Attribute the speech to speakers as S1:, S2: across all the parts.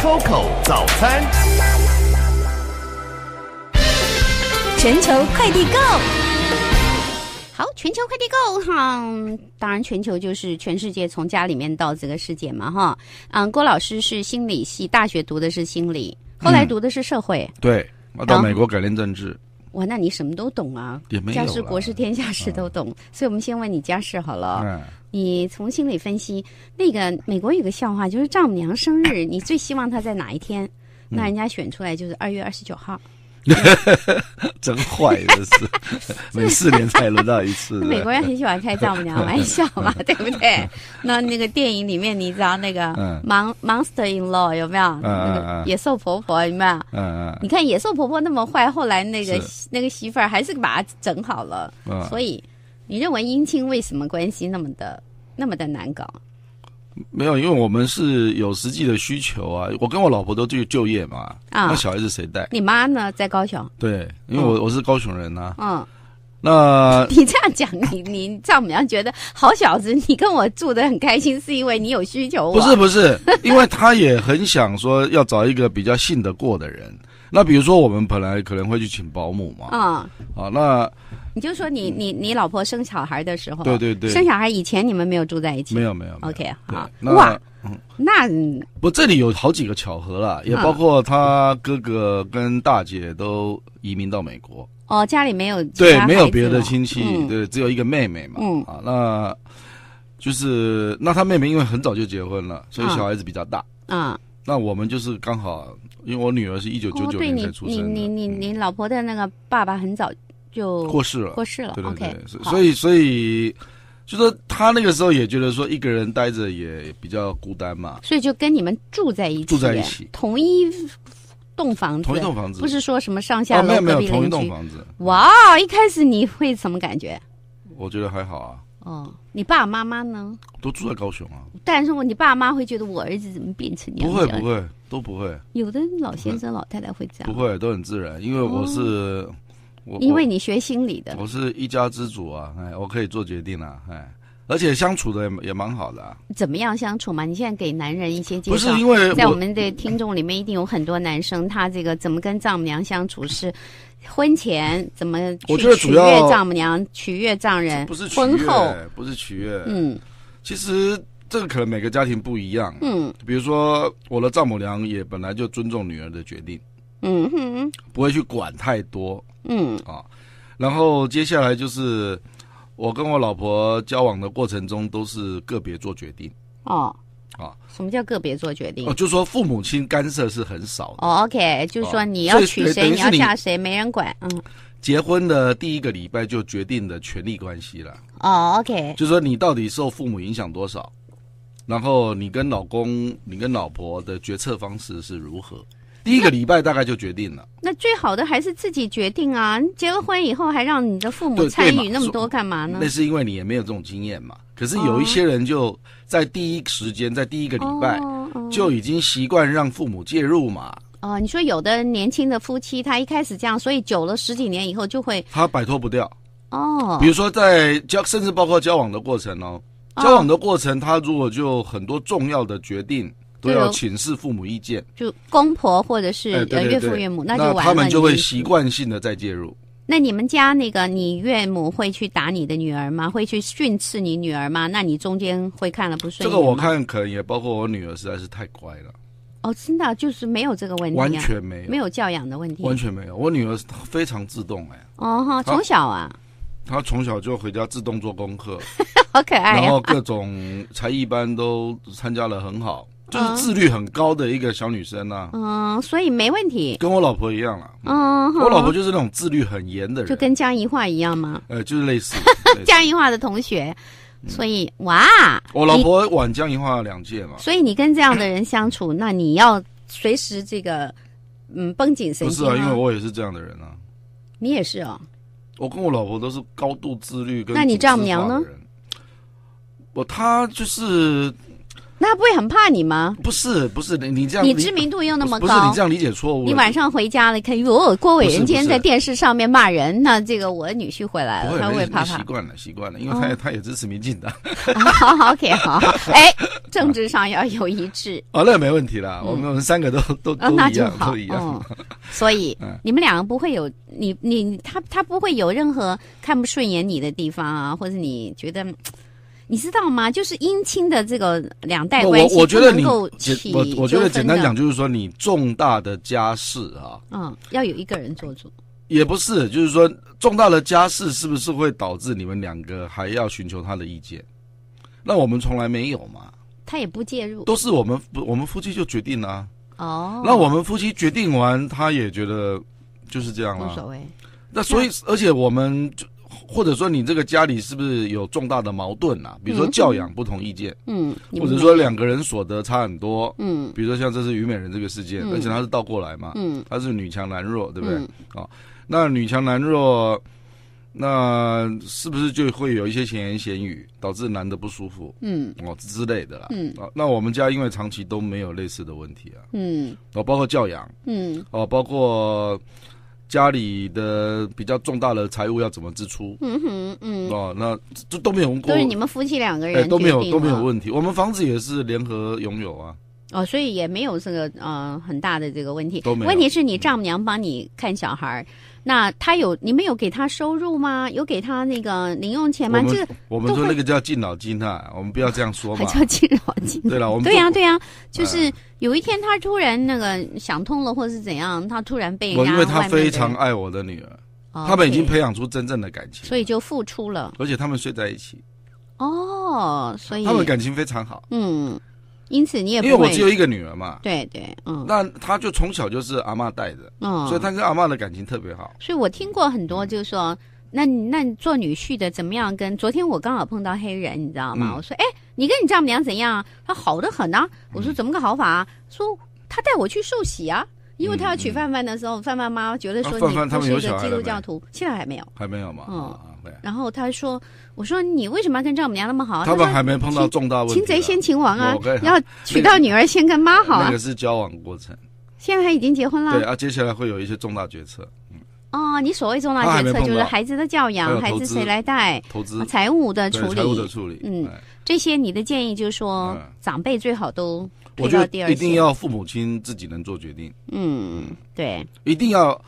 S1: COCO 早餐，全球快递购，好，全球快递购哈。当然，全球就是全世界，从家里面到这个世界嘛哈。嗯，郭老师是心理系，大学读的是心理，后来读的是社会，
S2: 对，到美国改练政治。
S1: 哇，那你什么都懂啊！家事、国事、天下事都懂，所以我们先问你家事好了。你从心里分析，那个美国有个笑话，就是丈母娘生日，你最希望她在哪一天？那人家选出来就是二月二十九号。
S2: 真坏，真是 每四年才轮到一次。美国人很喜欢开丈母娘玩笑嘛，
S1: 对不对？那那个电影里面，你知道那个《Mon Monster in Law》有没有？嗯嗯。野兽婆婆有没有？嗯嗯。你看野兽婆婆那么坏，后来那个那个媳妇儿还是把她整好了。所以，你认为姻亲为什么关系那么的那么的难搞？
S2: 没有，因为我们是有实际的需求啊。我跟我老婆都去就业嘛，啊，那小孩子谁带？
S1: 你妈呢？在高雄。
S2: 对，因为我我是高雄人呐。嗯，那 你
S1: 这样讲，你 你丈母娘觉得好小子，你跟我住的很开心，是因为你有需求？不是不
S2: 是，因为他也很想说要找一个比较信得过的人。那比如说，我们本来可能会去请保姆嘛。啊，好那。
S1: 你就说你你你老婆生小孩的时候，对对对，生小孩以前你们没有住在一起，没
S2: 有没有。OK 好，哇，那不这里有好几个巧合了，也包括他哥哥跟大姐都移民到美国。
S1: 哦，家里没有对，没有别的亲戚，
S2: 对，只有一个妹妹嘛。嗯啊，那就是那他妹妹因为很早就结婚了，所以小孩子比较大啊。那我们就是刚好，因为我女儿是一九九九年出生，你
S1: 你你你老婆的那个爸爸很早。就过世了，过世了。对对对，所
S2: 以所以就说他那个时候也觉得说一个人待着也比较孤单嘛，所
S1: 以就跟你们住在一起，住在一起，同一栋房子，同一栋房子，不是说什么上下楼，没有没有，同一栋房子。哇，一开始你会什么感觉？
S2: 我觉得还好啊。
S1: 哦，你爸爸妈妈呢？
S2: 都住在高雄啊。
S1: 但是我你爸妈会觉得我儿子怎么变成？不会不会都不会。有的老先生老太太会这样？不
S2: 会，都很自然，因为我是。因为你
S1: 学心理的，
S2: 我是一家之主啊，哎，我可以做决定了，哎，而且相处的也蛮好的。
S1: 怎么样相处嘛？你现在给男人一些介绍。不是因为，在我们的听众里面，一定有很多男生，他这个怎么跟丈母娘相处是婚前怎么？我觉得主要丈母娘取悦丈人，不是取婚后，
S2: 不是取悦。嗯，其实这个可能每个家庭不一样。嗯，比如说我的丈母娘也本来就尊重女儿的决定，
S1: 嗯哼，
S2: 不会去管太多。嗯啊，然后接下来就是我跟我老婆交往的过程中，都是个别做决定。哦啊，
S1: 什么叫个别做决定？哦，就是说
S2: 父母亲干涉是很少的。
S1: OK，就是说你要娶谁，你要嫁谁，没人管。嗯，
S2: 结婚的第一个礼拜就决定了权力关系了。
S1: 哦，OK，
S2: 就是说你到底受父母影响多少？然后你跟老公、你跟老婆的决策方式是如何？第一个礼拜大概就决定了。
S1: 那最好的还是自己决定啊！结了婚以后还让你的父母参与那么多干嘛呢？那是
S2: 因为你也没有这种经验嘛。可是有一些人就在第一时间，在第一个礼拜就已经习惯让父母介入嘛。
S1: 哦，你说有的年轻的夫妻他一开始这样，所以久了十几年以后就会
S2: 他摆脱不掉
S1: 哦。比如
S2: 说在交，甚至包括交往的过程哦，交往的过程他如果就很多重要的决定。都要请示父母意见，
S1: 就公婆或者是岳父岳母，那就完了。他们就会
S2: 习惯性的再介入。
S1: 那你们家那个，你岳母会去打你的女儿吗？会去训斥你女儿吗？那你中间会看了不顺？这个我
S2: 看可能也包括我女儿实在是太乖了。
S1: 哦，真的就是没有这个问题，完全没有没有教养的问题，完全
S2: 没有。我女儿非常自动哎。
S1: 哦哈，从小啊，
S2: 她从小就回家自动做功课，
S1: 好可爱。然后
S2: 各种才艺班都参加了，很好。就是自律很高的一个小女生呢，
S1: 嗯，所以没问题，
S2: 跟我老婆一样了，
S1: 嗯，我老婆就是
S2: 那种自律很严的人，就
S1: 跟江一桦一样吗？
S2: 呃，就是类似 江一
S1: 桦的同学，所以哇，我老婆
S2: 晚江一桦两届嘛，所
S1: 以你跟这样的人相处，那你要随时这个嗯绷紧神经，不是啊，因为
S2: 我也是这样的人啊，
S1: 你也是哦，
S2: 我跟我老婆都是高度自律跟，那你丈母娘呢？我她就是。那不会很怕你吗？不是，不是你这样，你知
S1: 名度又那么高，不是你这
S2: 样理解错误。你晚
S1: 上回家了，看哟，郭伟人今天在电视上面骂人，那这个我女婿回来了，他会怕怕。习
S2: 惯了，习惯了，因为他他也支持民进党。
S1: OK，好，哎，政治上要有一致。
S2: 哦，那没问题了，我们我们三个都都都一样，都一样。
S1: 所以 你们两个不会有你你他他不会有任何看不顺眼你的地方啊，或者你觉得。你知道吗？就是姻亲的这个两代关系，我我觉得你，我我觉得简单讲
S2: 就是说，你重大的家事啊，
S1: 嗯，要有一个人做主，
S2: 也不是，就是说重大的家事是不是会导致你们两个还要寻求他的意见？那我们从来没有嘛，
S1: 他也不介入，都是我们
S2: 我们夫妻就决定啊。
S1: 哦，那我
S2: 们夫妻决定完，他也觉得就是这样了，无所谓。
S1: 那所以，而
S2: 且我们就。或者说你这个家里是不是有重大的矛盾啊？比如说教养不同意见，嗯，或者说两个人所得差很多，嗯，比如说像这是虞美人这个事件，而且她是倒过来嘛，嗯，她是女强男弱，对不对？啊，那女强男弱，那是不是就会有一些闲言闲语，导致男的不舒服？嗯，哦之类的啦，嗯，啊，那我们家因为长期都没有类似的问题啊，嗯，哦，包括教养，嗯，哦，包括。家里的比较重大的财务要怎么支出？
S1: 嗯哼，嗯，
S2: 哦，那这都没有过，都是你
S1: 们夫妻两个人，都没有都没有问
S2: 题。我们房子也是联合拥有啊，
S1: 哦，所以也没有这个呃很大的这个问题。都没有问题是你丈母娘帮你看小孩。那他有你们有给他收入吗？有给他那个零用钱吗？就是
S2: 我们说那个叫“敬老金啊，我们不要这样说还 叫“敬老金？对了，我们对呀，对
S1: 呀，就是有一天他突然那个想通了，或是怎样，他突然被我，因为他非常
S2: 爱我的女儿，他们已经培养出真正的感情，所
S1: 以就付出了，
S2: 而且他们睡在一起。
S1: 哦，所以他们感
S2: 情非常好。
S1: 嗯。因此你也因为我只有一个
S2: 女儿嘛，对对，嗯，那她就从小就是阿妈带的，嗯，所以她跟阿妈的感情特别好。
S1: 所以我听过很多，就是说，那那做女婿的怎么样跟？昨天我刚好碰到黑人，你知道吗？我说，哎，你跟你丈母娘怎样？她好的很啊。我说怎么个好法？说他带我去受洗啊，因为他要娶范范的时候，范范妈觉得说你不是一个基督教徒，现在还没有，
S2: 还没有嘛，嗯。
S1: 然后他说：“我说你为什么要跟丈母娘那么好？他们还
S2: 没碰到重大问题，擒贼
S1: 先擒王啊！要娶到女儿先跟妈好啊！那个
S2: 是交往过程。
S1: 现在他已经结婚了，对
S2: 啊，接下来会有一些重大决策。嗯，
S1: 哦，你所谓重大决策就是孩子的教养，孩子谁来带？投资财务的处理，财务的处理，嗯，这些你的建议就是说，长辈最好都我觉得一定要父
S2: 母亲自己能做决定。
S1: 嗯，对，
S2: 一定要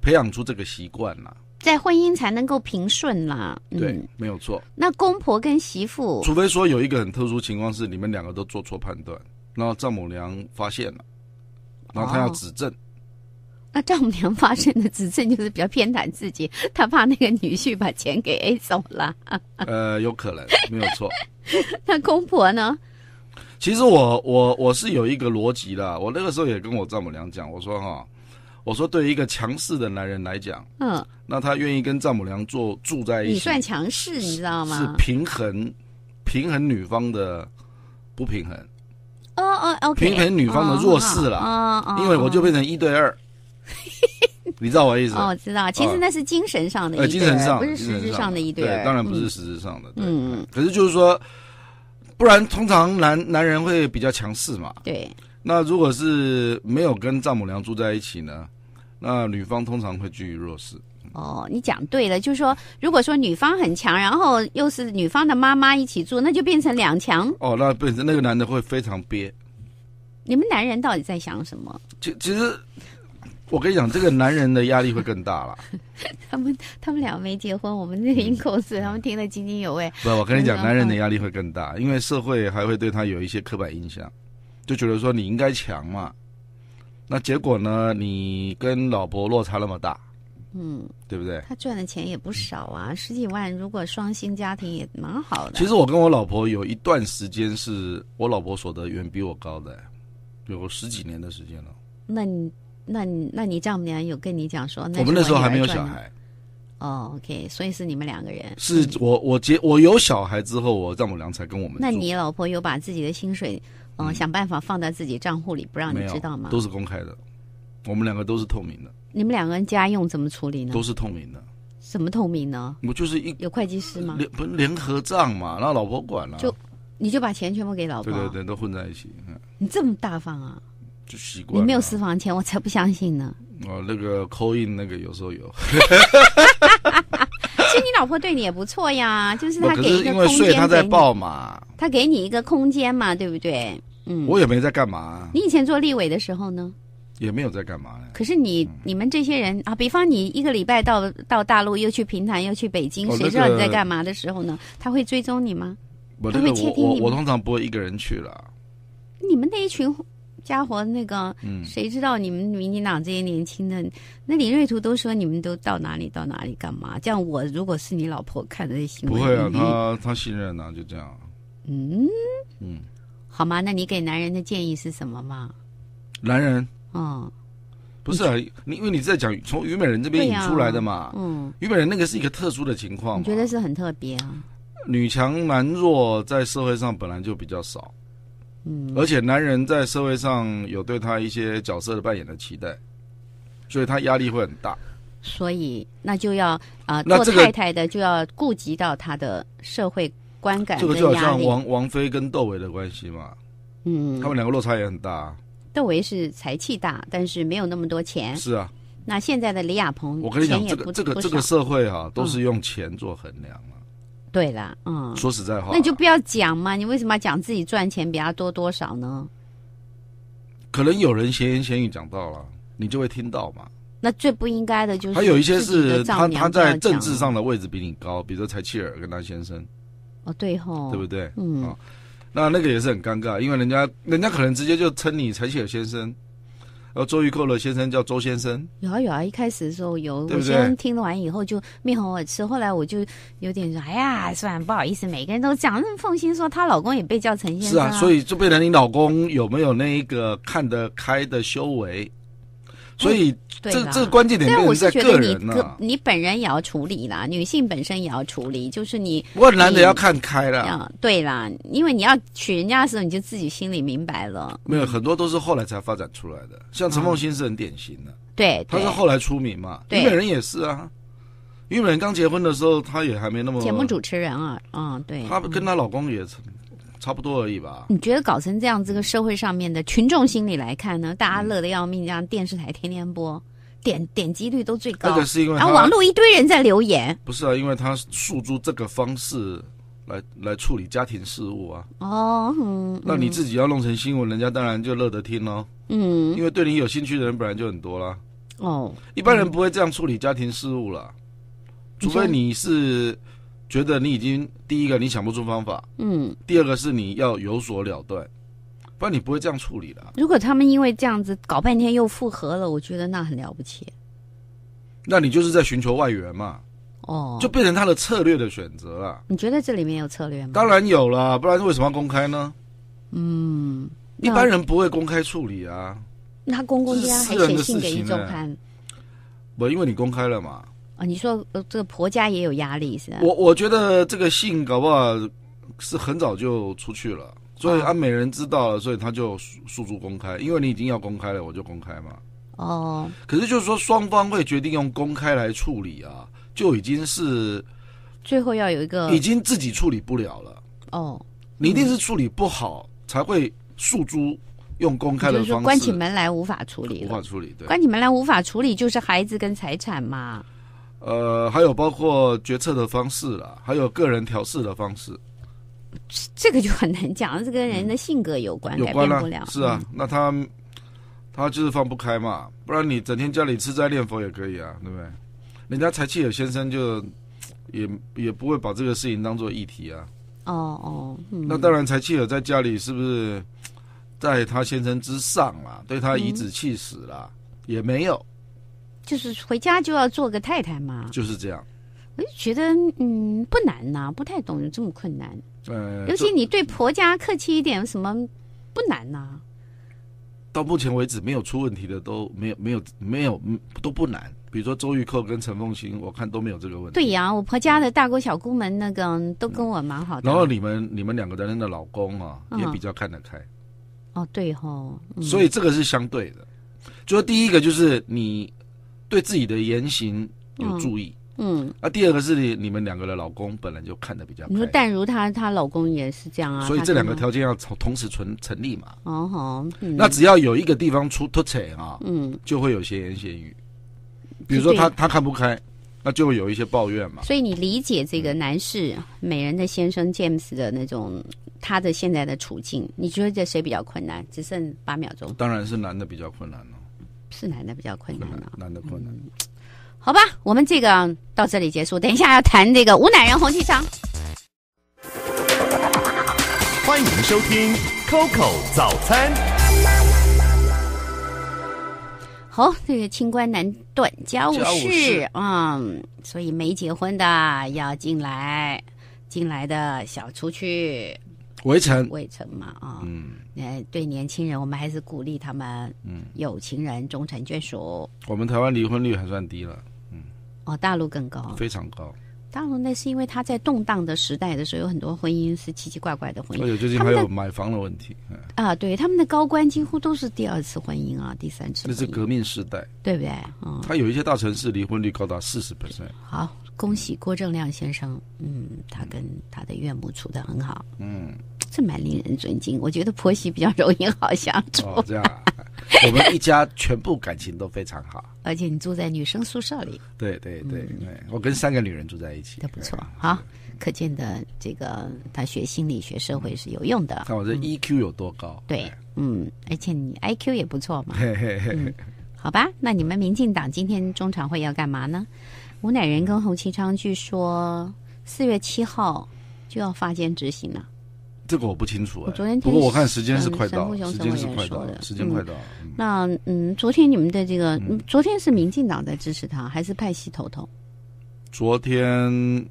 S2: 培养出这个习惯了。”
S1: 在婚姻才能够平顺啦。对，没有错。那公婆跟媳妇，除
S2: 非说有一个很特殊情况是你们两个都做错判断，然后丈母娘发现了，然后他要指证。
S1: 那丈母娘发现的指证就是比较偏袒自己，他怕那个女婿把钱给 A 走了。
S2: 呃，有可能，没有错。
S1: 那公婆呢？
S2: 其实我我我是有一个逻辑的，我那个时候也跟我丈母娘讲，我说哈。我说，对于一个强势的男人来讲，嗯，那他愿意跟丈母娘坐，住在一起。你算
S1: 强势，你知道吗？是
S2: 平衡，平衡女方的不平衡。
S1: 哦哦，OK。平衡女方的弱势了，因为我就
S2: 变成一对二。你知道我意思？哦，知道。其实那
S1: 是精神上的，呃，精神上不是实质上的，一对对。当然不是
S2: 实质上的。嗯嗯。可是就是说，不然通常男男人会比较强势嘛。对。那如果是没有跟丈母娘住在一起呢？那女方通常会居于弱势。
S1: 哦，你讲对了，就是说，如果说女方很强，然后又是女方的妈妈一起住，那就变成两强。
S2: 哦，那变成那个男的会非常憋。
S1: 你们男人到底在想什么？
S2: 其其实，我跟你讲，这个男人的压力会更大了。
S1: 他们他们俩没结婚，我们那个公司，他们听得津津有味。不，我跟你讲，男人的
S2: 压力会更大，因为社会还会对他有一些刻板印象，就觉得说你应该强嘛。那结果呢？你跟老婆落差那么大，嗯，对不对？
S1: 他赚的钱也不少啊，十几万，如果双薪家庭也蛮好的。其实
S2: 我跟我老婆有一段时间是我老婆所得远比我高的，有十几年的时间了。
S1: 那、你那、那你丈母娘有跟你讲说？我们那时候还没有小孩。哦，OK，所以是你们两个人。是
S2: 我，我结我有小孩之后，我丈母娘才跟我们。那你
S1: 老婆有把自己的薪水，嗯，想办法放在自己账户里不让你知道吗？都是
S2: 公开的，我们两个都是透明的。
S1: 你们两个人家用怎么处理呢？都是透明的。什么透明呢？我就是一有会计师吗？联不联
S2: 合账嘛？那老婆管了，就
S1: 你就把钱全部给老婆，对对
S2: 对，都混在一起。
S1: 你这么大方啊！
S2: 就习惯你没有
S1: 私房钱，我才不相信呢。
S2: 哦，那个扣印那个有时候有。
S1: 其实你老婆对你也不错呀，就是她给一个空间报嘛，她给你一个空间嘛，对不对？嗯。
S2: 我也没在干嘛。
S1: 你以前做立委的时候呢？
S2: 也没有在干嘛。
S1: 可是你你们这些人啊，比方你一个礼拜到到大陆，又去平潭，又去北京，谁知道你在干嘛的时候呢？他会追踪你吗？我那个我我通常
S2: 不会一个人去了。
S1: 你们那一群。家伙，那个，谁知道你们民进党这些年轻的？那李瑞图都说你们都到哪里到哪里干嘛？这样我如果是你老婆，看得行？不会啊，他
S2: 他信任呐，就这样。嗯嗯，
S1: 好吗？那你给男人的建议是什么吗？男人？哦，
S2: 不是啊，你因为你在讲从虞美人这边引出来的嘛。嗯，虞美人那个是一个特殊的情况，我
S1: 觉得是很特别啊。
S2: 女强男弱在社会上本来就比较少。嗯，而且男人在社会上有对他一些角色的扮演的期待，所以他压力会很大。
S1: 所以那就要啊，做太太的就要顾及到他的社会观感。这个就好像王
S2: 王菲跟窦唯的关系嘛，
S1: 嗯，他们两
S2: 个落差也很大。
S1: 窦唯是财气大，但是没有那么多钱。是啊，那现在的李亚鹏，我跟你讲，这个这个这个社
S2: 会啊，都是用钱做衡量。
S1: 对啦，嗯，说
S2: 实在话，那你就不
S1: 要讲嘛。你为什么要讲自己赚钱比他多多少呢？
S2: 可能有人闲言闲语讲到了，你就会听到嘛。
S1: 那最不应该的就是他有一些是他他在政治上
S2: 的位置比你高，比如说柴契尔跟他先生，
S1: 哦对吼，对不对？嗯，
S2: 那那个也是很尴尬，因为人家人家可能直接就称你柴契尔先生。呃，周玉扣的先生叫周先生，
S1: 有啊有啊，一开始的时候有，我先听完以后就面红耳赤，后来我就有点说，哎呀，算了，不好意思，每个人都讲。那凤欣说她老公也被叫陈先生，是啊，所以
S2: 这变成你老公有没有那一个看得开的修为？
S1: 所以这这个关键点，就是我觉得你你本人也要处理啦，女性本身也要处理，就是你。不过男的要
S2: 看开了，
S1: 对啦，因为你要娶人家的时候，你就自己心里明白了。没
S2: 有很多都是后来才发展出来的，像陈梦欣是很典型的。
S1: 对，他是后来
S2: 出名嘛？你本人也是啊。李美人刚结婚的时候，她也还没那么节目主
S1: 持人啊，嗯，对，她跟她
S2: 老公也成。差不多而已吧。
S1: 你觉得搞成这样这个社会上面的群众心理来看呢？大家乐得要命，这样电视台天天播，点点击率都最高。那个是因为啊，网络一堆人在留言。
S2: 不是啊，因为他诉诸这个方式来来处理家庭事务啊。
S1: 哦，那你自己
S2: 要弄成新闻，人家当然就乐得听喽。
S1: 嗯，因为
S2: 对你有兴趣的人本来就很多啦。
S1: 哦，一般人
S2: 不会这样处理家庭事务了，除非你是。觉得你已经第一个你想不出方法，嗯，第二个是你要有所了断，不然你不会这样处理了。
S1: 如果他们因为这样子搞半天又复合了，我觉得那很了不起。
S2: 那你就是在寻求外援嘛？哦，就变成他的策略的选择了。
S1: 你觉得这里面有策略吗？
S2: 当然有了，不然为什么要公开呢？
S1: 嗯，一般人
S2: 不会公开处理啊。
S1: 那公公样还写信给一周刊？
S2: 不，因为你公开了嘛。
S1: 啊，你说呃，这个婆家也有压力是吧？我
S2: 我觉得这个信搞不好是很早就出去了，所以阿美人知道了，所以他就诉诉诸公开，因为你已经要公开了，我就公开嘛。哦，可是就是说双方会决定用公开来处理啊，就已经是
S1: 最后要有一个已经
S2: 自己处理不了了。哦，你一定是处理不好才会诉诸用公开的方式，关起门
S1: 来无法处
S2: 理，无法处理，对，关起
S1: 门来无法处理，就是孩子跟财产嘛。
S2: 呃，还有包括决策的方式啦，还有个人调试的方式，
S1: 这个就很难讲了，跟人的性格有关，有关了，是啊。
S2: 那他他就是放不开嘛，不然你整天家里吃斋念佛也可以啊，对不对？人家柴契尔先生就也也不会把这个事情当做议题啊。
S1: 哦哦，那当然，柴
S2: 契尔在家里是不是在他先生之上啦？对他颐指气使啦，也没有。
S1: 就是回家就要做个太太嘛，就是这样。我就觉得，嗯，不难呐，不太懂这么困难。
S2: 呃，尤其
S1: 你对婆家客气一点，什么不难呐。
S2: 到目前为止，没有出问题的都没有，没有，没有，都不难。比如说周玉蔻跟陈凤馨，我看都没有这个问题。对
S1: 呀，我婆家的大姑小姑们那个都跟我蛮好。的。然
S2: 后你们你们两个人的老公啊，也比较看得开。
S1: 哦，对哈。所以这个是
S2: 相对的，就说第一个就是你。对自己的言行有注意，嗯，啊，第二个是你们两个的老公本来就看的比较……你说
S1: 淡如她，她老公也是这样啊，所以这两个条
S2: 件要同同时存成立嘛？
S1: 哦好，那只
S2: 要有一个地方出脱扯啊，嗯，就会有些言些语，比如说他他看不开，那就会有一些抱怨
S1: 嘛。所以你理解这个男士美人的先生 James 的那种他的现在的处境，你觉得谁比较困难？只剩八秒
S2: 钟，当然是男的比较困难了。是男的比较困难啊、男的困难。
S1: 好吧，我们这个到这里结束。等一下要谈这个无奶人红气场。欢迎收听 Coco 早餐。好，这个清官难断家务事啊，所以没结婚的要进来，进来的小出去。围城，围城嘛啊，嗯，呃，对年轻人，我们还是鼓励他们，嗯，有情人终成眷属。
S2: 我们台湾离婚率还算低了，嗯，
S1: 哦，大陆更高，非常高。大陆那是因为他在动荡的时代的时候，有很多婚姻是奇奇怪怪的婚姻。而且最近还有
S2: 买房的问题。
S1: 啊，对，他们的高官几乎都是第二次婚姻啊，第三次。那是革
S2: 命时代，对
S1: 不对？嗯，他
S2: 有一些大城市离婚率高达四十 percent。
S1: 好，恭喜郭正亮先生，嗯，他跟他的岳母处的很好，嗯。这蛮令人尊敬，我觉得婆媳比较容易好相处。哦，这样，我们一
S2: 家全部感情都非常好。
S1: 而且你住在女生宿舍里。对对对，我跟三个女人住在一起。不错哈，可见的这个他学心理学、社会是有用的。看我这 EQ 有多高。对，嗯，而且你 IQ 也不错嘛。嘿嘿嘿好吧，那你们民进党今天中常会要干嘛呢？吴乃仁跟洪其昌据说四月七号就要发监执行了。
S2: 这个我不清楚。我昨天不过我看时间是快到，时间是快到了。时间快到。
S1: 那嗯，昨天你们的这个，昨天是民进党在支持他，还是派系头头？昨天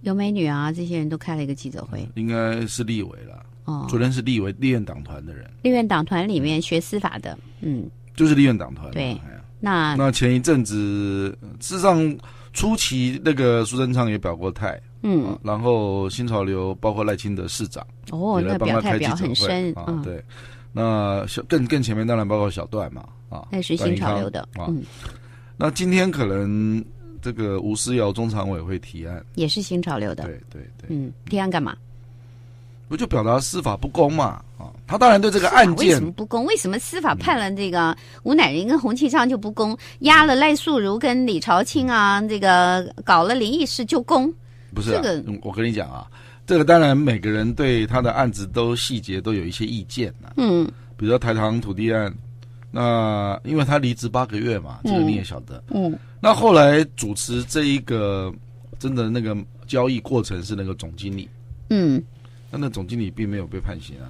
S1: 有美女啊，这些人都开了一个记者会。
S2: 应该是立委了。哦，昨天是立委立院党团的人。
S1: 立院党团里面学司法的，
S2: 嗯，就是立院党团。对，那那前一阵子，事实上初期那个苏贞昌也表过态。嗯，然后新潮流包括赖清德市长，
S1: 哦，那表态表很深啊。对，
S2: 那小更更前面当然包括小段嘛啊，
S1: 那是新潮流的啊。
S2: 那今天可能这个吴思瑶中常委会提案
S1: 也是新潮流的，对对对，嗯，提案干嘛？不
S2: 就表达司法不公嘛啊？他当然对这个案件为什么不
S1: 公？为什么司法判了这个吴乃仁跟洪启昌就不公，压了赖素如跟李朝清啊？这个搞了灵异事就公？不是，
S2: 我跟你讲啊，这个当然每个人对他的案子都细节都有一些意见呐。嗯，比如说台糖土地案，那因为他离职八个月嘛，这个你也晓得。嗯，那后来主持这一个真的那个交易过程是那个总经理。嗯，那那总经理并没有被判刑啊，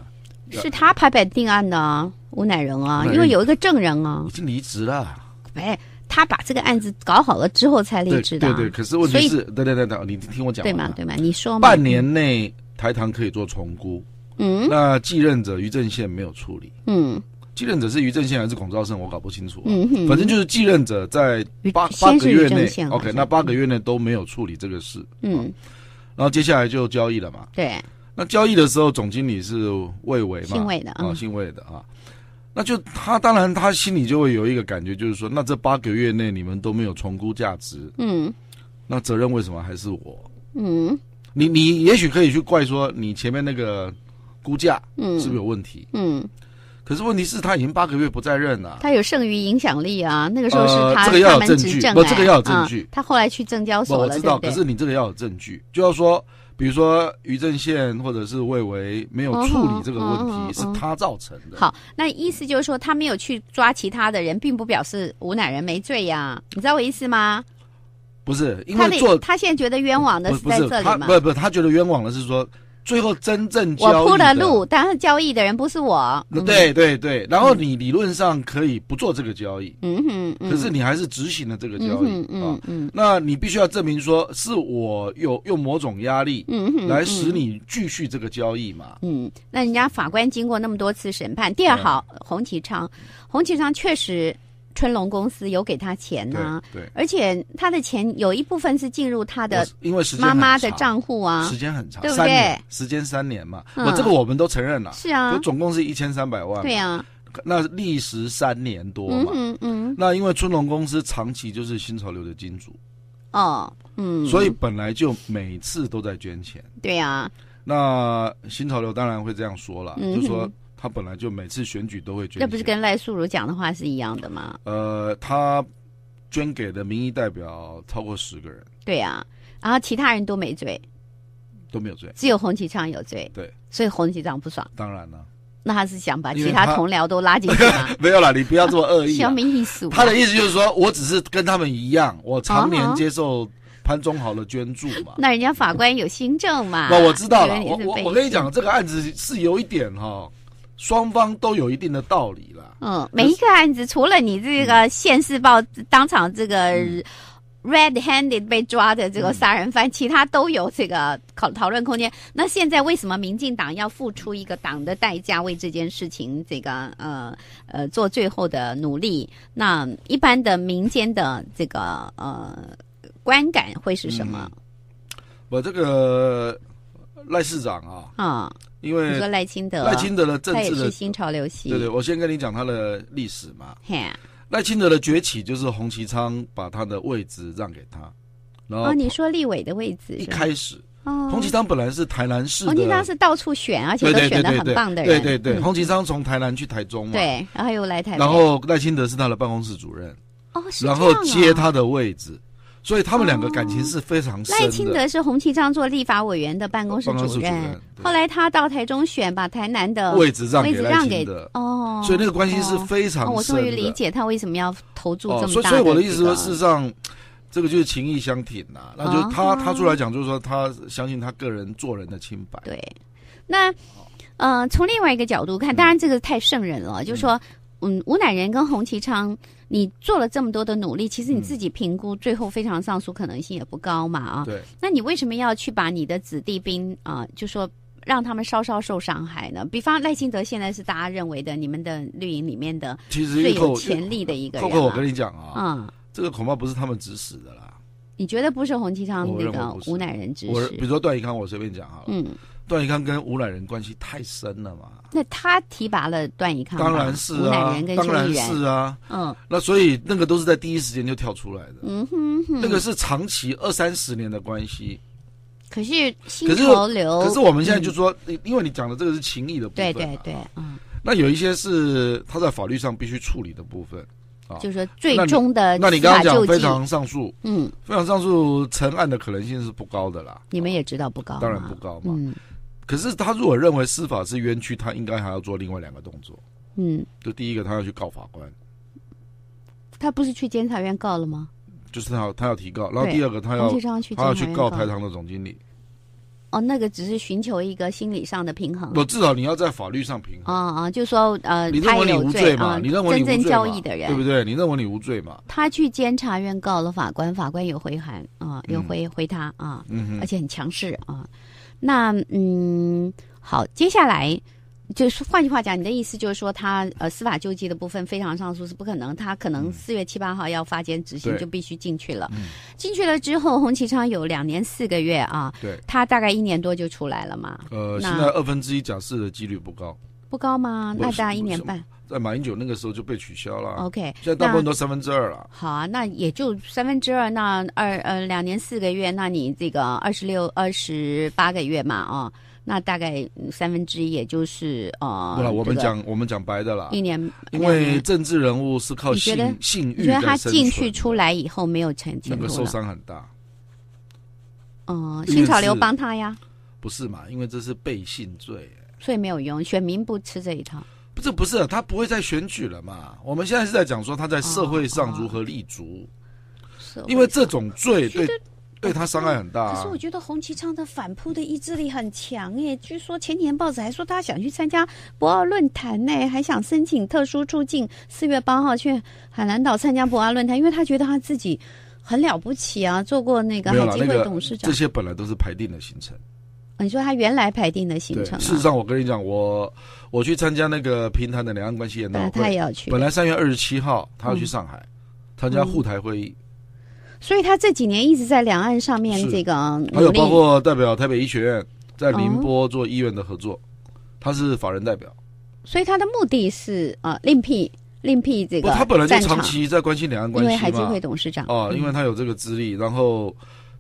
S2: 是
S1: 他拍拍定案的吴乃荣啊，因为有一个证人啊，已经
S2: 离职了。
S1: 哎。他把这个案子搞好了之后才离职的，对对。可是问题是，
S2: 等等等等，你听我讲。对嘛
S1: 对嘛，你说嘛。半年
S2: 内台糖可以做重估，嗯。那继任者于正宪没有处理，嗯。继任者是于正宪还是孔兆胜，我搞不清楚啊。嗯哼。反正就是继任者在八八个月内，OK，那八个月内都没有处理这个事，嗯。然后接下来就交易了嘛，对。那交易的时候，总经理是魏伟嘛？姓魏的啊，姓魏的啊。那就他当然，他心里就会有一个感觉，就是说，那这八个月内你们都没有重估价值，嗯，那责任为什么还是我？嗯，你你也许可以去怪说你前面那个估价嗯是不是有问题？嗯，可是问题是他已经八个月不在任了，
S1: 他有剩余影响力啊，那个时候是他这个要有证，据，不这个要有证据，他后来去证交所了，我知道，可是
S2: 你这个要有证据，就要说。比如说余正宪或者是魏维没有处理这个问题，是
S1: 他造成的。好，那意思就是说他没有去抓其他的人，并不表示吴乃仁没罪呀，你知道我意思吗？
S2: 不是，因为做他
S1: 现在觉得冤枉的是在这里吗？不
S2: 不，他觉得冤枉的是说。最后真正我铺了路，
S1: 但是交易的人不是我。
S2: 对对对，然后你理论上可以不做这个交易，
S1: 嗯哼，可是你还
S2: 是执行了这个交易，
S1: 嗯嗯，
S2: 那你必须要证明说是我有用某种压力，嗯哼，来使你继续这个交易嘛，嗯，
S1: 那人家法官经过那么多次审判，第二好洪启昌，洪启昌确实。春龙公司有给他钱呢，对，而且他的钱有一部分是进入他的妈妈的账户啊，时
S2: 间很长，对不对？时间三年嘛，我这个我们都承认了，是啊，就总共是一千三百万，对啊，那历时三年多嘛，嗯嗯，那因为春龙公司长期就是新潮流的金主，
S1: 哦，嗯，所以
S2: 本来就每次都在捐钱，对呀，那新潮流当然会这样说了，就说。他本来就每次选举都会捐，那不是跟
S1: 赖素如讲的话是一样的吗？
S2: 呃，他捐给的民意代表超过十个人，
S1: 对呀，然后其他人都没罪，
S2: 都没有罪，只有洪
S1: 启昌有罪，对，所以洪启昌不爽，当然了，那他是想把其他同僚都拉进去，
S2: 没有啦，你不要这么恶意，消没
S1: 意思。他的意思就是
S2: 说我只是跟他们一样，我常年接受潘忠豪的捐助嘛。
S1: 那人家法官有新政嘛？那我知道了，我我我跟你讲，
S2: 这个案子是有一点哈。双方都有一定的道理了。
S1: 嗯，每一个案子，除了你这个《现世报》当场这个 red handed 被抓的这个杀人犯，其他都有这个讨讨论空间。那现在为什么民进党要付出一个党的代价为这件事情这个呃呃做最后的努力？那一般的民间的这个呃观感会是什么？
S2: 我这个赖市长啊。啊。因为赖清德，赖清德的政治的，新潮流系。对对，我先跟你讲他的历史嘛。赖清德的崛起就是洪其昌把他的位置让给他，然后你
S1: 说立委的位置，一开始，哦、洪其昌
S2: 本来是台南市，洪其昌是
S1: 到处选，而且都选的很棒的人。对对对，洪其
S2: 昌从台南去台中嘛，对，
S1: 然后又来台，然后
S2: 赖清德是他的办公室主任，
S1: 然后接他
S2: 的位置。所以他们两个感情是非常深的。赖清德是
S1: 洪启章做立法委员的办公室主任，后来他到台中选，把台南的位置让给，哦，所以那个关系是非常深的。我终于理解他为什么要投注这么大所以我的意思说，事实上，
S2: 这个就是情义相挺呐。那就他他出来讲，就是说他相信他个人做人的清白。对，
S1: 那嗯，从另外一个角度看，当然这个太圣人了，就是说。嗯，吴乃仁跟洪其昌，你做了这么多的努力，其实你自己评估，最后非常上诉可能性也不高嘛啊。对。那你为什么要去把你的子弟兵啊，就说让他们稍稍受伤害呢？比方赖清德现在是大家认为的你们的绿营里面的最有潜力的一个。不过我跟你
S2: 讲啊，嗯，这个恐怕不是他们指使的啦。
S1: 你觉得不是洪其昌那个吴乃仁指使？我比如
S2: 说段宜康，我随便讲好了。嗯。段誉康跟吴乃仁关系太深了嘛？
S1: 那他提拔了段誉康，当然是啊，当然是啊。嗯，
S2: 那所以那个都是在第一时间就跳出来的。
S1: 嗯哼，那个是
S2: 长期二三十年的关系。
S1: 可是，可是，可是我们现在就
S2: 说，因为你讲的这个是情谊的部分。对对对，嗯。那有一些是他在法律上必须处理的部分啊。就是说，最终的，那你刚刚讲非常上诉，嗯，非常上诉成案的可能性是不高的啦。你们也知道不高，当然不高嘛。嗯。可是他如果认为司法是冤屈，他应该还要做另外两个动作。嗯，就第一个，他要去告法官。
S1: 他不是去监察院告了吗？
S2: 就是他要他要提告，然后第二个他要他要去告台商的总经理。
S1: 哦，那个只是寻求一个心理上的平衡。不，至少
S2: 你要在法律上平
S1: 衡。啊啊，就说呃，你认为你无罪嘛？你认为真正交易的人，对不
S2: 对？你认为你无罪嘛？
S1: 他去监察院告了法官，法官有回函啊，有回回他啊，而且很强势啊。那嗯，好，接下来就是换句话讲，你的意思就是说，他呃司法救济的部分非常上诉是不可能，他可能四月七八号要发监执行，就必须进去了。进去了之后，洪启昌有两年四个月啊，对，他大概一年多就出来了嘛。
S2: 呃，现在二分之一假释的几率不高。
S1: 不高吗？那大概一年半。
S2: 在马英九那个时候就被取消了。OK，现在大部分都三分之二了。
S1: 好啊，那也就三分之二，那二呃两年四个月，那你这个二十六二十八个月嘛啊，那大概三分之一，也就是哦。了，我们讲我
S2: 们讲白的了。一年，因为政治人物是靠信信，你因为他进去出来以后没有成绩，那个受伤很大。
S1: 哦，新潮流帮他呀？
S2: 不是嘛？因为这是背信罪。
S1: 所以没有用，选民不吃这一套。
S2: 不这不是他不会再选举了嘛？我们现在是在讲说他在社会上如何立足。因为这种罪对对他伤害很大。可是我
S1: 觉得洪其昌的反扑的意志力很强耶。据说前年报纸还说他想去参加博鳌论坛呢，还想申请特殊出境，四月八号去海南岛参加博鳌论坛，因为他觉得他自己很了不起啊，做过那个海基会董事长。这
S2: 些本来都是排定的行程。
S1: 你说他原来排定的行程？事实
S2: 上，我跟你讲，我我去参加那个平潭的两岸关系研讨会，他也要去。本来三月二十七号他要去上海参加沪台会议，
S1: 所以他这几年一直在两岸上面这个还有包括
S2: 代表台北医学院在宁波做医院的合作，他是法人代表。
S1: 所以他的目的是啊，另辟另辟这个他本来就长期
S2: 在关心两岸关系，因为海基会董事长啊，因为他有这个资历，然后。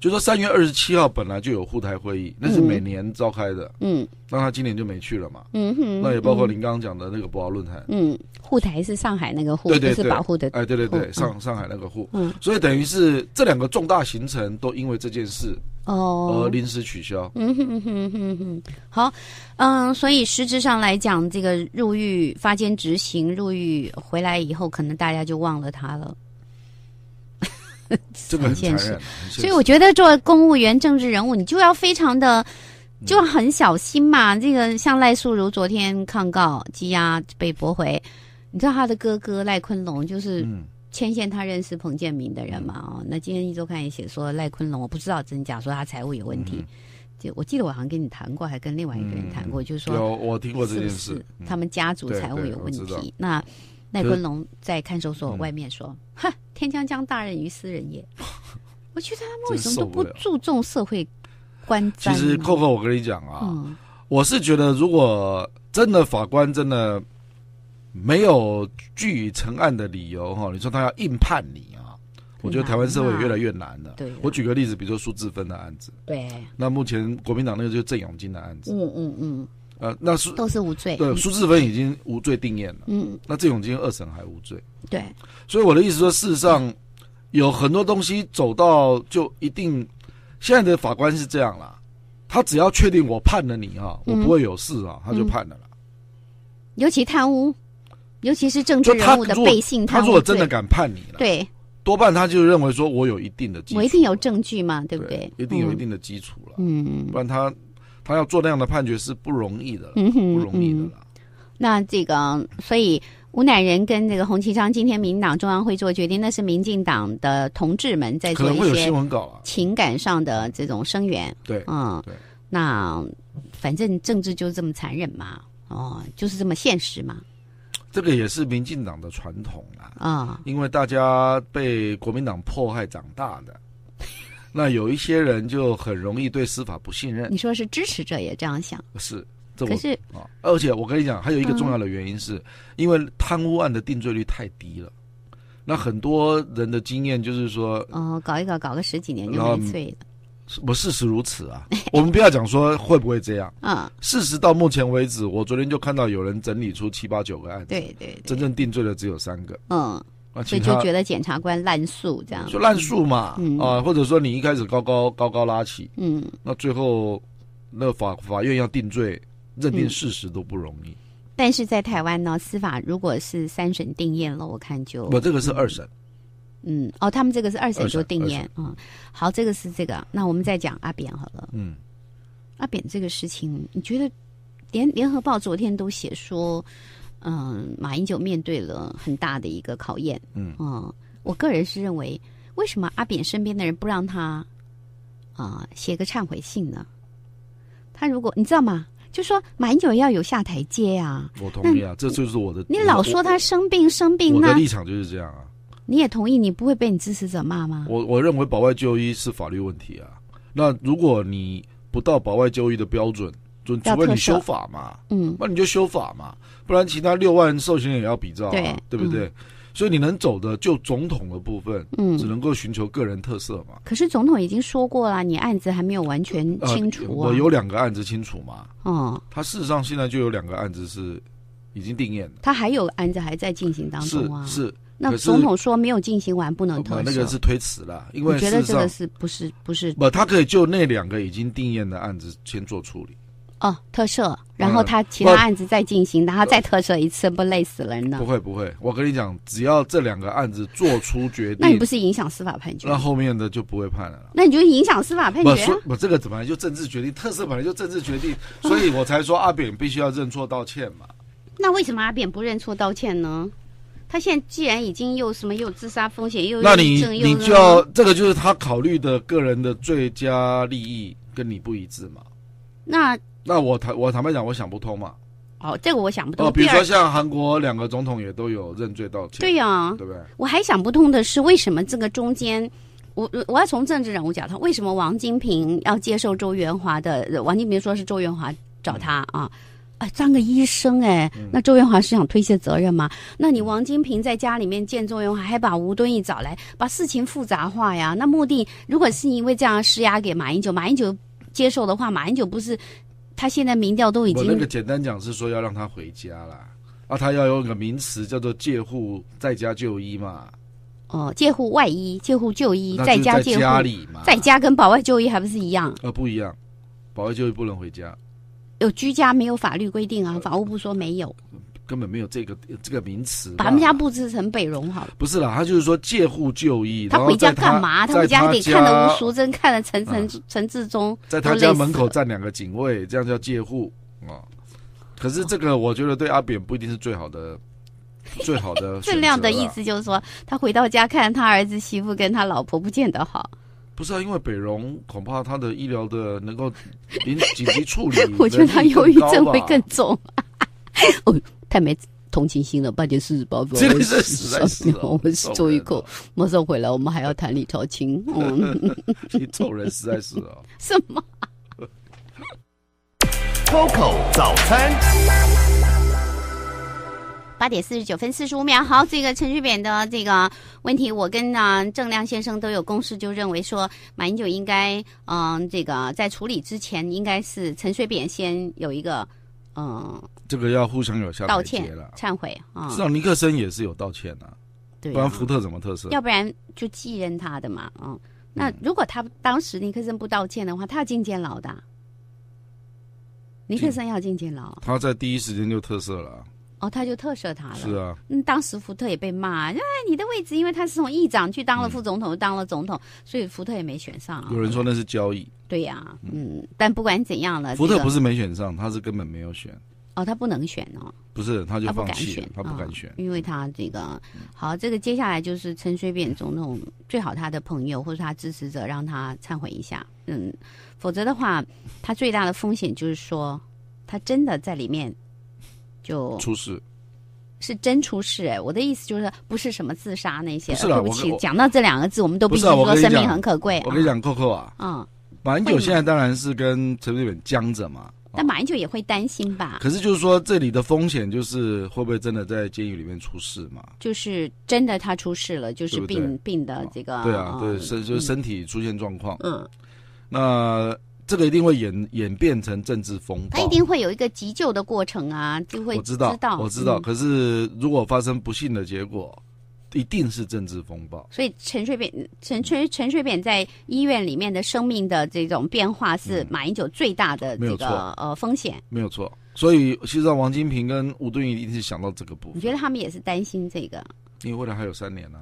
S2: 就说三月二十七号本来就有护台会议，那是每年召开的。嗯，那他今年就没去了嘛。嗯哼，那也包括您刚刚讲的那个博鳌论坛。
S1: 嗯，护台是上海那个护，对是保护的。哎，对对对，上
S2: 上海那个护。嗯，所以等于是这两个重大行程都因为这件事
S1: 哦，而临时取消。嗯哼哼哼哼。好，嗯，所以实质上来讲，这个入狱、发监执行、入狱回来以后，可能大家就忘了他了。很现实，所以我觉得做公务员、政治人物，你就要非常的，就要很小心嘛。这个像赖素如昨天抗告羁押被驳回，你知道他的哥哥赖坤龙就是牵线他认识彭建明的人嘛？哦，那今天一周刊也写说赖坤龙我不知道真假，说他财务有问题，就我记得我好像跟你谈过，还跟另外一个人谈过，就是说有我听过这件事，他们家族财务有问题，那。赖坤龙在看守所外面说：“哈，天将降大任于斯人也。”我觉得他们为什么都不注重社会观？其实，
S2: 扣扣，我跟你讲啊，我是觉得，如果真的法官真的没有据以成案的理由，哈，你说他要硬判你啊，我觉得台湾社会越来越难了。我举个例子，比如说苏志芬的案子，对。那目前国民党那个就郑永金的案子，
S1: 嗯嗯嗯。
S2: 呃，那苏都
S1: 是无罪，对，苏志芬已
S2: 经无罪定验了。嗯，那郑永金二审还无罪。对，所以我的意思说，事实上有很多东西走到就一定，现在的法官是这样啦，他只要确定我判了你啊，我不会有事啊，他就判了啦，
S1: 尤其贪污，尤其是政治人物的背信，他如果真的
S2: 敢判你了，对，多半他就认为说我有一定的，我一定
S1: 有证据嘛，对不对？一定有一
S2: 定的基础了，嗯，不然他。他要做那样的判决是不容易的，嗯、不容易的
S1: 了。那这个，所以吴乃仁跟那个洪启昌今天民党中央会做决定，那是民进党的同志们在做一些情感上的这种声援。对，嗯，对。那反正政治就是这么残忍嘛，哦，就是这么现实嘛。
S2: 这个也是民进党的传统啊，啊，因为大家被国民党迫害长大的。那有一些人就很容易对司法不信任。你
S1: 说是支持者也这样想？是，
S2: 可是啊，而且我跟你讲，还有一个重要的原因，是因为贪污案的定罪率太低了。那很多人的经验就是说，
S1: 哦，搞一搞，搞个十几年就没罪了。
S2: 不，事实如此啊。我们不要讲说会不会这样。嗯。事实到目前为止，我昨天就看到有人整理出七八九个案子，对对，真正定罪的只有三个。
S1: 嗯。所以就觉得检察官滥诉这样，就滥诉嘛，啊，
S2: 或者说你一开始高高高高拉起，嗯，那最后那法法院要定罪认定事实都不容易。
S1: 但是在台湾呢，司法如果是三审定验了，我看就我这个是二审，嗯，哦，他们这个是二审就定验，啊。好，这个是这个，那我们再讲阿扁好了，嗯，阿扁这个事情，你觉得联联合报昨天都写说。嗯，马英九面对了很大的一个考验。嗯，我个人是认为，为什么阿扁身边的人不让他啊写个忏悔信呢？他如果你知道吗？就说马英九要有下台阶啊。
S2: 我同意啊，这就是我的。你老说他
S1: 生病生病，我的立
S2: 场就是这样啊。
S1: 你也同意，你不会被你支持者骂吗？
S2: 我我认为保外就医是法律问题啊。那如果你不到保外就医的标准。除非你修法嘛，嗯，那你就修法嘛，不然其他六万受刑人也要比照，对对不对？所以你能走的就总统的部分，嗯，只能够寻求个人特色嘛。
S1: 可是总统已经说过了，你案子还没有完全清楚。我有
S2: 两个案子清楚嘛，哦，他事实上现在就有两个案子是已经定验
S1: 的，他还有案子还在进行当中啊，是。那总统说没有进行完不能特，那个是推辞了，因为我觉得这个是不是不是不，
S2: 他可以就那两个已经定验的案子先做处理。
S1: 哦，特赦，然后他其他案子再进行，然后再特赦一次，不累死了？你知道？不
S2: 会不会，我跟你讲，只要这两个案子做出决定，那你不是
S1: 影响司法判决？那后
S2: 面的就不会判了。
S1: 那你就影响司法判决？
S2: 不，不，这个怎么就政治决定？特赦本来就政治决定，所以我才说阿扁必须要认错道歉嘛。
S1: 那为什么阿扁不认错道歉呢？他现在既然已经有什么有自杀风险，又你你就要
S2: 这个就是他考虑的个人的最佳利益跟你不一致嘛？那。那我坦我坦白讲，我想不通嘛。
S1: 哦，这个我想不通。哦，比如说像韩
S2: 国两个总统也都有认罪道歉，对呀，对不对？我
S1: 还想不通的是，为什么这个中间，我我要从政治人物讲，他为什么王金平要接受周元华的？王金平说是周元华找他啊，哎，当个医生哎，那周元华是想推卸责任吗？那你王金平在家里面见周元华，还把吴敦义找来，把事情复杂化呀？那目的如果是因为这样施压给马英九，马英九接受的话，马英九不是？他现在民调都已经……我那个
S2: 简单讲是说，要让他回家了啊，他要有个名词叫做“借护在家就医”嘛？
S1: 哦，“借护外医”、“借护就医”、“在家借护”家里嘛？在家跟保外就医还不是一样？
S2: 呃，不一样，保外就医不能回家。
S1: 有居家没有法律规定啊？法务部说没有。
S2: 根本没有这个这个名词。把他们
S1: 家布置成北荣好？了。
S2: 不是啦，他就是说借户就医。他回家干嘛？他回家得看着吴淑
S1: 珍，看着陈陈陈志忠。在他家门口
S2: 站两个警卫，这样叫借户啊？可是这个，我觉得对阿扁不一定是最好的，
S1: 最好的分量的意思就是说，他回到家看他儿子、媳妇跟他老婆不见得好。
S2: 不是啊，因为北荣恐怕他的医疗的能够临紧急处理，我觉得他忧郁症会更
S1: 重。我 太没同情心了，八点四十八分，真的是实在是，我们做一口，马上回来，我们还要谈李朝清。嗯，你做人实在是啊！什么？Coco 早餐，八点四十九分四十五秒。好，这个陈水扁的这个问题，我跟啊郑亮先生都有共识，就认为说马英九应该嗯，这个在处理之前，应该是陈水扁先有一个嗯。
S2: 这个要互相有效道歉了，忏
S1: 悔啊！至少
S2: 尼克森也是有道歉啊，不然福特怎么特色？要不
S1: 然就继任他的嘛，嗯。那如果他当时尼克森不道歉的话，他要进监牢的。尼克森要进监牢。
S2: 他在第一时间就特色了。
S1: 哦，他就特色他了。是啊，嗯，当时福特也被骂，哎，你的位置，因为他是从议长去当了副总统，又当了总统，所以福特也没选上。
S2: 有人说那是交易。对呀，嗯，
S1: 但不管怎样了，福特不是
S2: 没选上，他是根本没有选。
S1: 哦，他不能选哦，
S2: 不是，他就他不敢选，他不敢选，因
S1: 为他这个好，这个接下来就是陈水扁总统最好他的朋友或者他支持者让他忏悔一下，嗯，否则的话，他最大的风险就是说他真的在里面
S2: 就出事，
S1: 是真出事哎，我的意思就是不是什么自杀那些，对不起，讲到这两个字，我们都必须说生命很可贵。我跟你
S2: 讲，扣扣啊，嗯，马英九现在当然是跟陈水扁僵着嘛。
S1: 但马英九也会担心吧？可是
S2: 就是说，这里的风险就是会不会真的在监狱里面出事嘛？
S1: 就是真的他出事了，就是病病的这个对啊，对，身就
S2: 身体出现状况。嗯，那这个一定会演演变成政治风他一
S1: 定会有一个急救的过程啊，就会我知道，我知道。可
S2: 是如果发生不幸的结果。一定是政治风暴，
S1: 所以陈水扁、陈陈陈水扁在医院里面的生命的这种变化，是马英九最大的这个呃风险。
S2: 没有错，所以实际上王金平跟吴敦义一定是想到这个部分。
S1: 你觉得他们也是担心这个？
S2: 因为未来还有三年呢。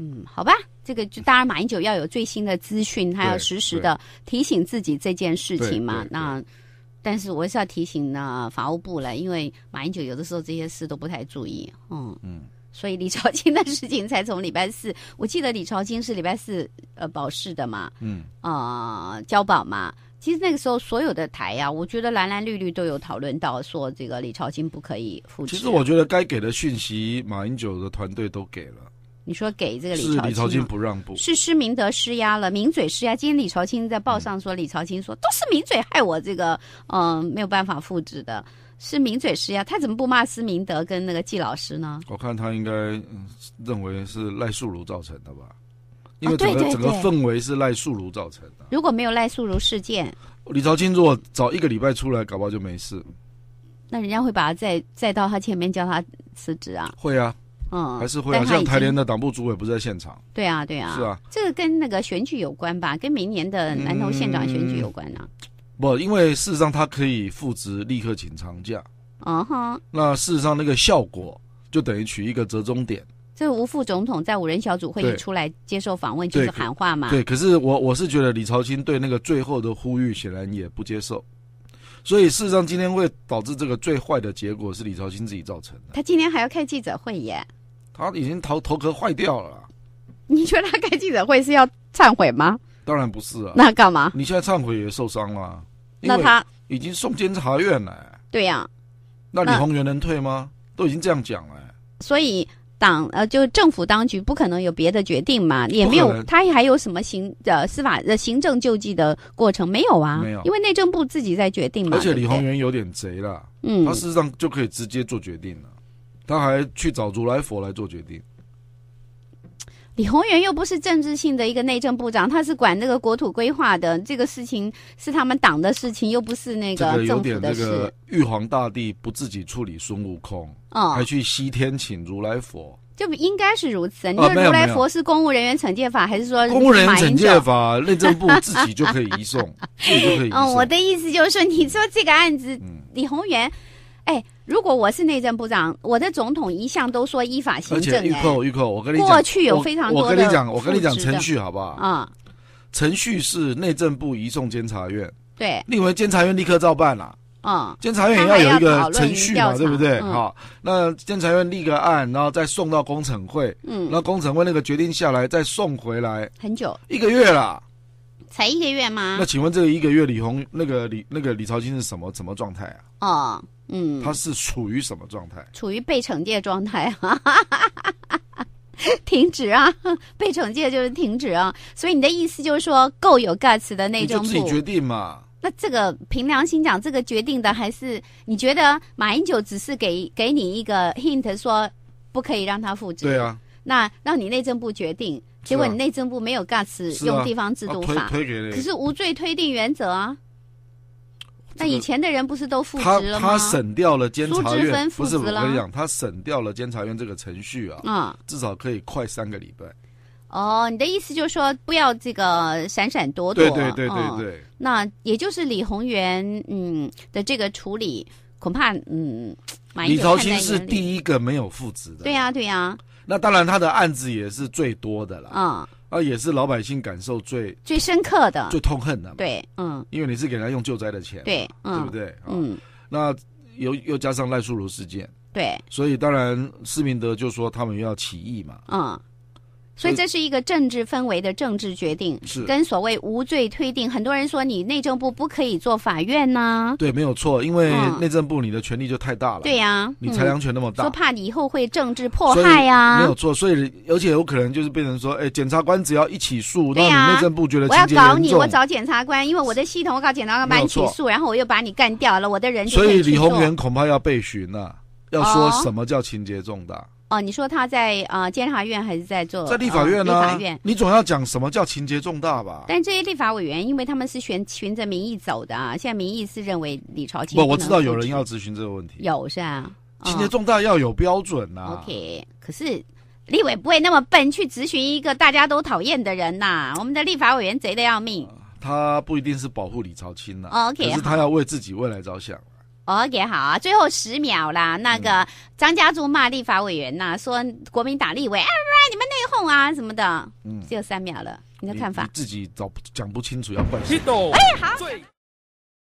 S1: 嗯，好吧，这个就当然马英九要有最新的资讯，他要实时的提醒自己这件事情嘛。那，但是我是要提醒呢法务部了，因为马英九有的时候这些事都不太注意。嗯嗯。所以李朝清的事情才从礼拜四，我记得李朝清是礼拜四呃保释的嘛，嗯啊交保嘛。其实那个时候所有的台呀，我觉得蓝蓝绿绿都有讨论到说这个李朝清不可以复职。其实我觉
S2: 得该给的讯息，马英九的团队都给了。
S1: 你说给这个李朝清不让步，是施明德施压了，名嘴施压。今天李朝清在报上说，李朝清说都是名嘴害我这个嗯没有办法复职的。是名嘴师呀，他怎么不骂斯明德跟那个季老师呢？
S2: 我看他应该认为是赖素如造成的吧，
S1: 因为整个氛
S2: 围是赖素如造成
S1: 的。如果没有赖素如事件，
S2: 李朝清如果早一个礼拜出来，搞不好就没事。
S1: 那人家会把他再再到他前面叫他辞职啊？会啊，嗯，还是会啊。像台联的
S2: 党部主委不在现场，
S1: 对啊，对啊，是啊，这个跟那个选举有关吧？跟明年的南投县长选举有关呢。
S2: 不，因为事实上他可以复职，立刻请长假。啊哈！那事实上那个效果就等于取一个折中点。
S1: 这吴副总统在五人小组会议出来接受访问就是喊话嘛？对，
S2: 可是我我是觉得李朝清对那个最后的呼吁显然也不接受，所以事实上今天会导致这个最坏的结果是李朝清自己造成的。
S1: 他今天还要开记者会耶？
S2: 他已经头头壳坏掉
S1: 了。你觉得他开记者会是要忏悔吗？
S2: 当然不是啊，那干嘛？你现在忏悔也受伤了，那他已经送监察院了。
S1: 对呀，那李鸿
S2: 源能退吗？都已经这样讲了，
S1: 所以党呃，就政府当局不可能有别的决定嘛，也没有，他还有什么行的司法呃行政救济的过程没有啊？没有，因为内政部自己在决定嘛。而且李鸿
S2: 源有点贼了，嗯，他事实上就可以直接做决定了，他还去找如来佛来做决定。
S1: 李宏源又不是政治性的一个内政部长，他是管那个国土规划的。这个事情是他们党的事情，又不是那个政府的事。这个个，
S2: 玉皇大帝不自己处理孙悟空，嗯，还去西天请如来佛，
S1: 就应该是如此。你说如来佛是公务人员惩戒法，还是说？公务人员惩戒法，内政部自己就可以移送，就可以。嗯，我的意思就是说，你说这个案子，李宏源，哎。如果我是内政部长，我的总统一向都说依法行政。而且预扣预扣，我跟你讲，过去有非常多的。我跟你讲，我跟你讲程序好
S2: 不好？啊，程序是内政部移送监察院。对。认为监察院立刻照办了。
S1: 嗯。监察院要有一个程序嘛？对不对？好，
S2: 那监察院立个案，然后再送到工程会。嗯。那工程会那个决定下来，再送回来。
S1: 很久。一个月了。才一个月吗？那请
S2: 问这个一个月，李红那个李那个李朝清是什么什么状态
S1: 啊？哦。嗯，他是
S2: 处于什么状态？处
S1: 于被惩戒状态啊，停止啊，被惩戒就是停止啊。所以你的意思就是说，够有 g t s 的那种，就自己决
S2: 定嘛。
S1: 那这个凭良心讲，这个决定的还是你觉得马英九只是给给你一个 hint 说不可以让他复制。对啊。那让你内政部决定，结果你内政部没有 g t s 用地方制度法，推推是无罪推定原则啊。那以前的人不是都复职了吗？他他
S2: 省掉了监察院，不是我跟你讲，他省掉了监察院这个程序啊，至少可以快三个礼拜。
S1: 哦，你的意思就是说不要这个闪闪躲躲，对对对对对。那也就是李宏源嗯的这个处理恐怕嗯，李朝清是第
S2: 一个没有复职的，对
S1: 呀对呀。
S2: 那当然他的案子也是最多的了，嗯。啊，也是老百姓感受最最
S1: 深刻的、最痛恨的。对，嗯。
S2: 因为你是给他用救灾的钱，对，对不对？嗯。那又又加上赖淑如事件，对。所以当然，斯明德就说他们要起义嘛。
S1: 嗯。所以这是一个政治氛围的政治决定，是跟所谓无罪推定。很多人说你内政部不可以做法院呢？
S2: 对，没有错，因为内政部你的权力就太大了。对呀，你裁量权那么大，说
S1: 怕你以后会政治迫害呀？没有
S2: 错，所以而且有可能就是变成说，哎，检察官只要一起诉，那内政部觉得我要搞你，我找
S1: 检察官，因为我的系统我搞检察官你起诉，然后我又把你干掉了，我的人所以李宏源
S2: 恐怕要被询了，要说什么叫情节重大？
S1: 哦，你说他在啊监察院还是在做在立法院呢？立法院，
S2: 你总要讲什么叫情节重大吧？
S1: 但这些立法委员，因为他们是循循着民意走的啊，现在民意是认为李朝清不，我知道有人要
S2: 咨询这个问题，
S1: 有是啊，情节重
S2: 大要有标准呐。
S1: OK，可是立委不会那么笨去咨询一个大家都讨厌的人呐。我们的立法委员贼的要命，
S2: 他不一定是保护李朝清呐。OK，可是他要为自己未来着想。
S1: OK，好啊，最后十秒啦，那个张家柱骂立法委员呐，说国民党立委哎，你们内讧啊什么的，嗯，只有三秒了，你的看法？
S2: 自己找讲不清楚要怪谁？哎，好。